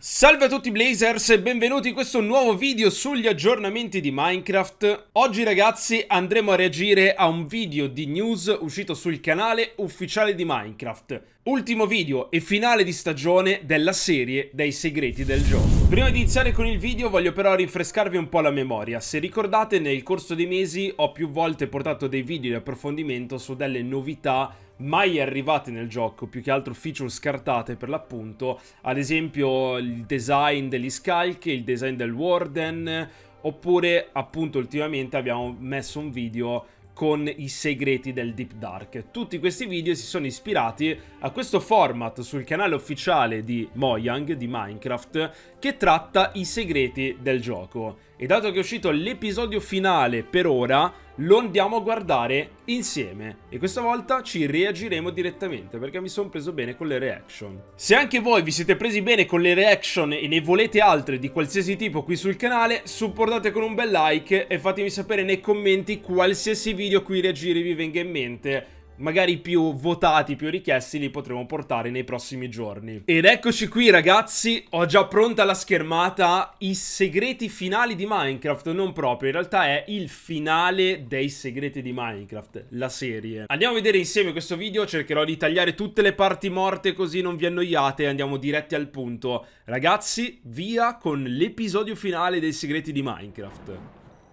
Salve a tutti Blazers e benvenuti in questo nuovo video sugli aggiornamenti di Minecraft. Oggi ragazzi andremo a reagire a un video di news uscito sul canale ufficiale di Minecraft. Ultimo video e finale di stagione della serie dei segreti del gioco. Prima di iniziare con il video voglio però rinfrescarvi un po' la memoria. Se ricordate nel corso dei mesi ho più volte portato dei video di approfondimento su delle novità mai arrivate nel gioco, più che altro feature scartate per l'appunto, ad esempio il design degli scalchi, il design del warden, oppure appunto ultimamente abbiamo messo un video con i segreti del Deep Dark. Tutti questi video si sono ispirati a questo format sul canale ufficiale di Mojang di Minecraft che tratta i segreti del gioco. E dato che è uscito l'episodio finale per ora, lo andiamo a guardare insieme e questa volta ci reagiremo direttamente perché mi sono preso bene con le reaction. Se anche voi vi siete presi bene con le reaction e ne volete altre di qualsiasi tipo qui sul canale, supportate con un bel like e fatemi sapere nei commenti qualsiasi video cui reagire vi venga in mente magari più votati, più richiesti, li potremo portare nei prossimi giorni. Ed eccoci qui ragazzi, ho già pronta la schermata i segreti finali di Minecraft, non proprio, in realtà è il finale dei segreti di Minecraft, la serie. Andiamo a vedere insieme questo video, cercherò di tagliare tutte le parti morte così non vi annoiate, andiamo diretti al punto. Ragazzi, via con l'episodio finale dei segreti di Minecraft.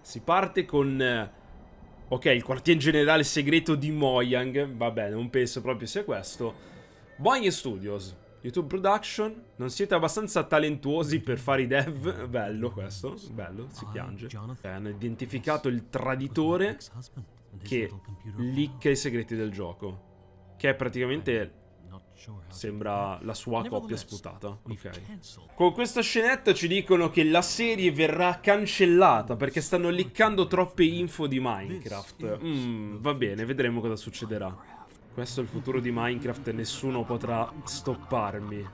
Si parte con eh, Ok, il quartier generale segreto di Mojang. Vabbè, non penso proprio sia questo. Mojang Studios. YouTube Production. Non siete abbastanza talentuosi per fare i dev. Bello questo, bello, si piange. Eh, hanno identificato il traditore che licca i segreti del gioco. Che è praticamente Sembra la sua coppia sputata. Ok. Con questa scenetta ci dicono che la serie verrà cancellata perché stanno leccando troppe info di Minecraft. Mm, va bene, vedremo cosa succederà. Questo è il futuro di Minecraft e nessuno potrà stopparmi.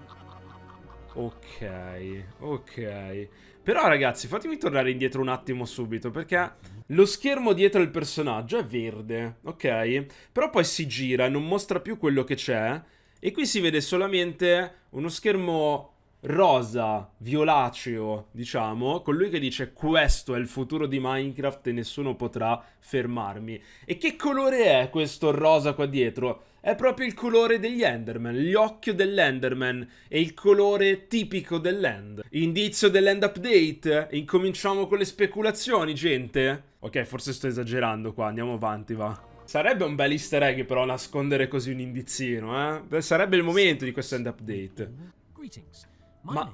Ok, ok. Però ragazzi, fatemi tornare indietro un attimo subito, perché lo schermo dietro il personaggio è verde, ok? Però poi si gira e non mostra più quello che c'è, e qui si vede solamente uno schermo rosa, violaceo, diciamo, colui che dice questo è il futuro di Minecraft e nessuno potrà fermarmi. E che colore è questo rosa qua dietro? È proprio il colore degli Enderman, gli occhi dell'Enderman è il colore tipico dell'End. Indizio dell'End Update? Incominciamo con le speculazioni, gente. Ok, forse sto esagerando qua, andiamo avanti, va. Sarebbe un bel easter egg però nascondere così un indizino, eh? Sarebbe il momento di questo end update. Ma...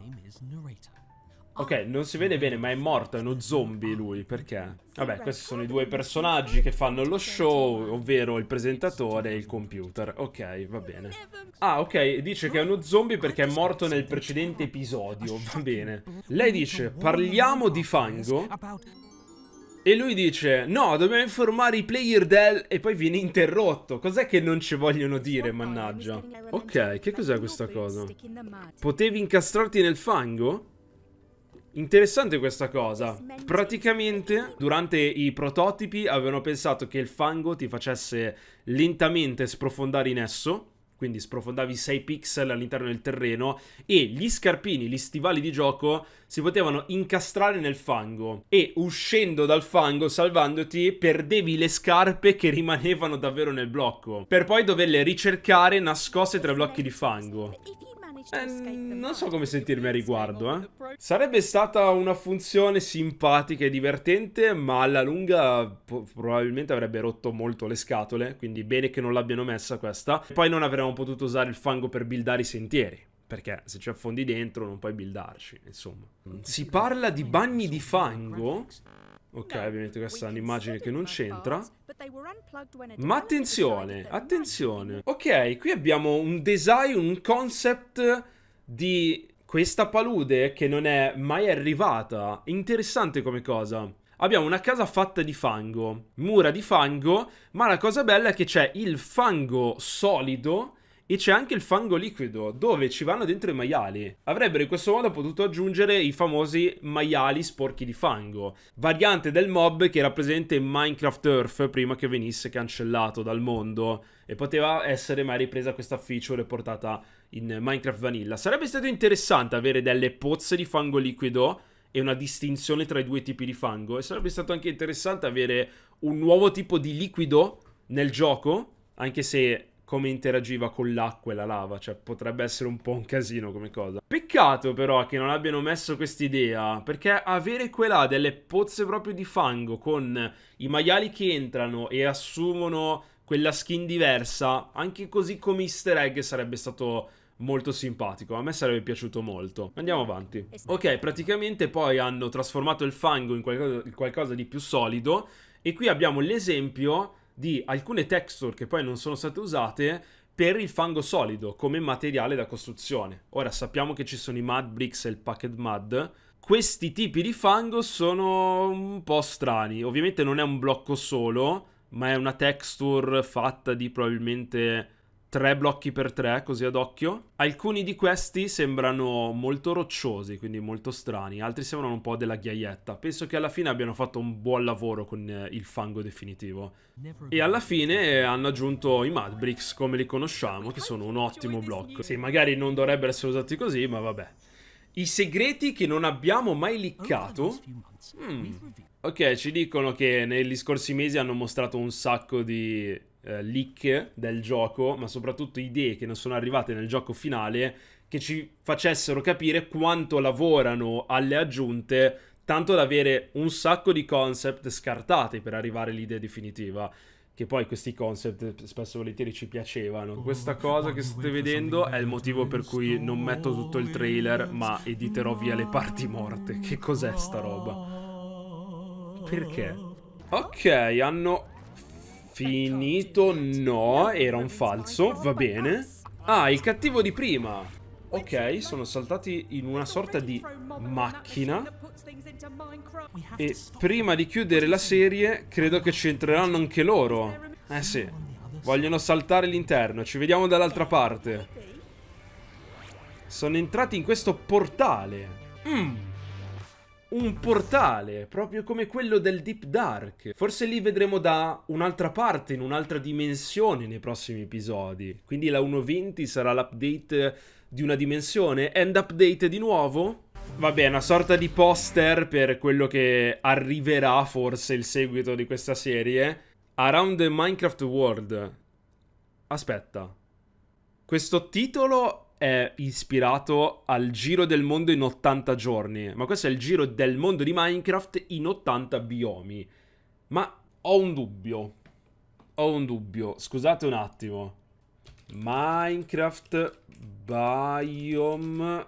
Ok, ah. non si vede bene, ma è morto, è uno zombie lui, perché? Vabbè, questi sono i due personaggi che fanno lo show, ovvero il presentatore e il computer. Ok, va bene. Ah, ok, dice che è uno zombie perché è morto nel precedente episodio, va bene. Lei dice, parliamo di fango... E lui dice, no, dobbiamo informare i player del... E poi viene interrotto. Cos'è che non ci vogliono dire, mannaggia? Ok, che cos'è questa cosa? Potevi incastrarti nel fango? Interessante questa cosa. Praticamente, durante i prototipi avevano pensato che il fango ti facesse lentamente sprofondare in esso quindi sprofondavi 6 pixel all'interno del terreno e gli scarpini, gli stivali di gioco si potevano incastrare nel fango e uscendo dal fango, salvandoti, perdevi le scarpe che rimanevano davvero nel blocco, per poi doverle ricercare nascoste tra blocchi di fango. Eh, non so come sentirmi a riguardo, eh. Sarebbe stata una funzione simpatica e divertente, ma alla lunga probabilmente avrebbe rotto molto le scatole, quindi bene che non l'abbiano messa questa. Poi non avremmo potuto usare il fango per buildare i sentieri perché se ci affondi dentro non puoi buildarci, insomma. Si parla di bagni di fango? Ok, ovviamente questa è un'immagine che non c'entra. Ma attenzione, attenzione. Ok, qui abbiamo un design, un concept di questa palude che non è mai arrivata. Interessante come cosa. Abbiamo una casa fatta di fango, mura di fango, ma la cosa bella è che c'è il fango solido e c'è anche il fango liquido, dove ci vanno dentro i maiali. Avrebbero in questo modo potuto aggiungere i famosi maiali sporchi di fango, variante del mob che era presente in Minecraft Earth prima che venisse cancellato dal mondo e poteva essere mai ripresa questa feature e portata in Minecraft Vanilla. Sarebbe stato interessante avere delle pozze di fango liquido e una distinzione tra i due tipi di fango e sarebbe stato anche interessante avere un nuovo tipo di liquido nel gioco, anche se come interagiva con l'acqua e la lava, cioè potrebbe essere un po' un casino come cosa. Peccato però che non abbiano messo quest'idea, perché avere quella delle pozze proprio di fango con i maiali che entrano e assumono quella skin diversa, anche così come easter egg sarebbe stato molto simpatico, a me sarebbe piaciuto molto. Andiamo avanti. Ok, praticamente poi hanno trasformato il fango in qualcosa, in qualcosa di più solido e qui abbiamo l'esempio di alcune texture che poi non sono state usate per il fango solido come materiale da costruzione. Ora sappiamo che ci sono i mud bricks e il packet mud. Questi tipi di fango sono un po' strani. Ovviamente non è un blocco solo, ma è una texture fatta di probabilmente tre blocchi per tre, così ad occhio. Alcuni di questi sembrano molto rocciosi, quindi molto strani, altri sembrano un po' della ghiaietta. Penso che alla fine abbiano fatto un buon lavoro con eh, il fango definitivo. E alla fine eh, hanno aggiunto i Mad come li conosciamo, che sono un ottimo blocco. Sì, magari non dovrebbero essere usati così, ma vabbè. I segreti che non abbiamo mai liccato... Mm. Ok, ci dicono che negli scorsi mesi hanno mostrato un sacco di eh, leak del gioco, ma soprattutto idee che non sono arrivate nel gioco finale che ci facessero capire quanto lavorano alle aggiunte, tanto da avere un sacco di concept scartati per arrivare all'idea definitiva. Che poi questi concept spesso e volentieri ci piacevano. Oh, Questa cosa che oh, state vedendo è il motivo per cui non metto tutto il trailer, ma editerò via le parti morte. Che cos'è sta roba? Perché? Ah. Ok, hanno Finito, no, era un falso, va bene. Ah, il cattivo di prima. Ok, sono saltati in una sorta di macchina. E prima di chiudere la serie, credo che ci entreranno anche loro. Eh sì, vogliono saltare l'interno, ci vediamo dall'altra parte. Sono entrati in questo portale. Mmm un portale, proprio come quello del Deep Dark. Forse lì vedremo da un'altra parte, in un'altra dimensione nei prossimi episodi. Quindi la 1.20 sarà l'update di una dimensione. End update di nuovo? Vabbè, una sorta di poster per quello che arriverà forse il seguito di questa serie. Around the Minecraft World. Aspetta. Questo titolo è ispirato al giro del mondo in 80 giorni, ma questo è il giro del mondo di Minecraft in 80 biomi. Ma ho un dubbio. Ho un dubbio. Scusate un attimo. Minecraft biome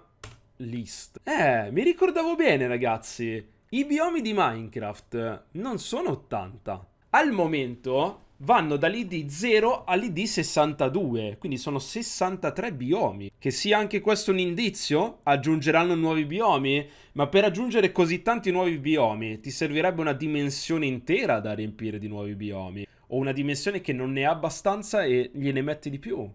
list. Eh, mi ricordavo bene, ragazzi. I biomi di Minecraft non sono 80. Al momento vanno dall'ID 0 all'ID 62, quindi sono 63 biomi. Che sia anche questo un indizio? Aggiungeranno nuovi biomi? Ma per aggiungere così tanti nuovi biomi ti servirebbe una dimensione intera da riempire di nuovi biomi? O una dimensione che non ne ha abbastanza e gliene metti di più?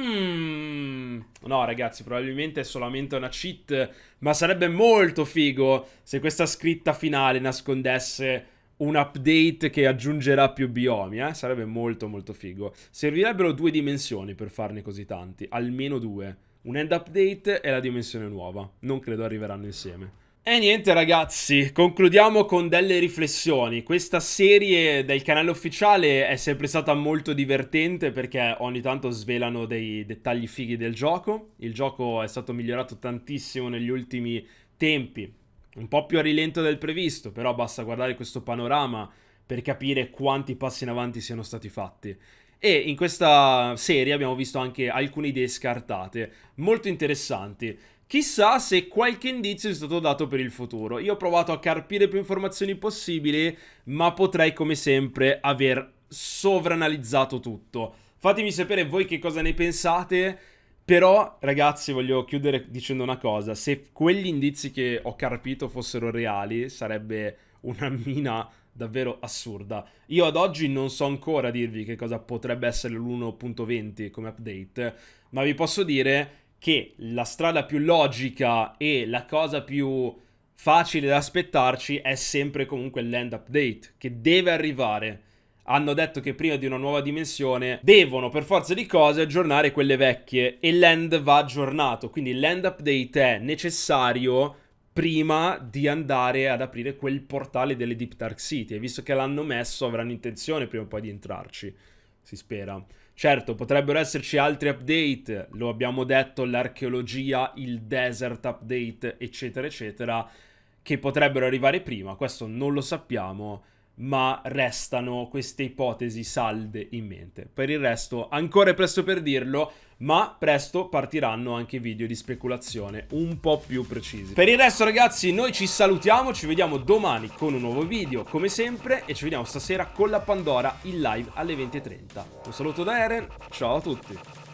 Mm. No, ragazzi, probabilmente è solamente una cheat. Ma sarebbe molto figo se questa scritta finale nascondesse un update che aggiungerà più biomi, eh? sarebbe molto molto figo. Servirebbero due dimensioni per farne così tanti, almeno due. Un end update e la dimensione nuova, non credo arriveranno insieme. E niente ragazzi, concludiamo con delle riflessioni. Questa serie del canale ufficiale è sempre stata molto divertente perché ogni tanto svelano dei dettagli fighi del gioco. Il gioco è stato migliorato tantissimo negli ultimi tempi, un po' più a rilento del previsto, però basta guardare questo panorama per capire quanti passi in avanti siano stati fatti. E in questa serie abbiamo visto anche alcune idee scartate, molto interessanti. Chissà se qualche indizio è stato dato per il futuro. Io ho provato a carpire più informazioni possibili, ma potrei come sempre aver sovranalizzato tutto. Fatemi sapere voi che cosa ne pensate. Però, ragazzi, voglio chiudere dicendo una cosa. Se quegli indizi che ho carpito fossero reali, sarebbe una mina davvero assurda. Io ad oggi non so ancora dirvi che cosa potrebbe essere l'1.20 come update, ma vi posso dire che la strada più logica e la cosa più facile da aspettarci è sempre comunque l'end update, che deve arrivare hanno detto che prima di una nuova dimensione devono per forza di cose aggiornare quelle vecchie e l'end va aggiornato, quindi l'end update è necessario prima di andare ad aprire quel portale delle Deep Dark City e visto che l'hanno messo avranno intenzione prima o poi di entrarci, si spera. Certo, potrebbero esserci altri update, lo abbiamo detto, l'archeologia, il desert update, eccetera, eccetera, che potrebbero arrivare prima, questo non lo sappiamo ma restano queste ipotesi salde in mente. Per il resto, ancora è presto per dirlo, ma presto partiranno anche video di speculazione un po' più precisi. Per il resto ragazzi, noi ci salutiamo, ci vediamo domani con un nuovo video, come sempre, e ci vediamo stasera con la Pandora in live alle 20.30. Un saluto da Eren, ciao a tutti!